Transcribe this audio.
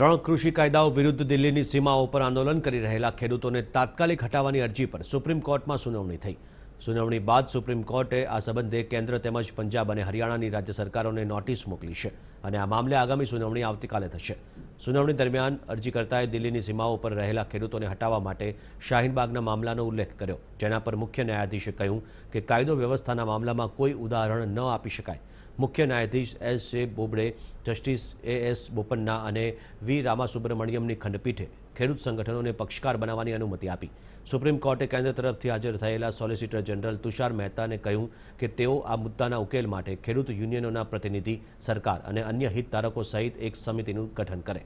ત્રણ કૃષિ કાયદાઓ વિરુદ્ધ દિલ્હીની સીમાઓ ઉપર આંદોલન કરી રહેલા ખેડૂતોને તાત્કાલિક હટાવવાની અરજી પર સુપ્રીમ કોર્ટમાં સુનાવણી થઈ સુનાવણી બાદ સુપ્રીમ કોર્ટે આ સંબંધે કેન્દ્ર તેમજ પંજાબ અને હરિયાણાની રાજ્ય સરકારોને નોટિસ મોકલી છે અને આ મામલે આગામી સુનાવણી આવતીકાલે થશે સુનાવણી દરમિયાન અરજીકર્તાએ દિલ્હીની સીમાઓ ઉપર રહેલા ખેડૂતોને હટાવવા માટે શાહીનબાગના મામલાનો ઉલ્લેખ કર્યો જેના પર મુખ્ય ન્યાયાધીશે કહ્યું કે કાયદો વ્યવસ્થાના મામલામાં કોઈ ઉદાહરણ ન આપી શકાય મુખ્ય ન્યાયાધીશ S A Bobde justice AS Bopanna અને વી રામા સુબ્રમણિયમની ખંડપીઠે ખેડૂત સંગઠનોને પક્ષકાર બનાવવાની અનુમતિ આપી સુપ્રીમ કોર્ટ કેન્દ્ર તરફથી હાજર થયેલા સોલિસિટર જનરલ તુષાર મહેતાએ કહ્યું કે તેઓ આ મુદ્દાના ઉકેલ માટે ખેડૂત યુનિયનોના પ્રતિનિધિ સરકાર અને અન્ય હિતધારકો સહિત એક સમિતિનું ગઠન કરે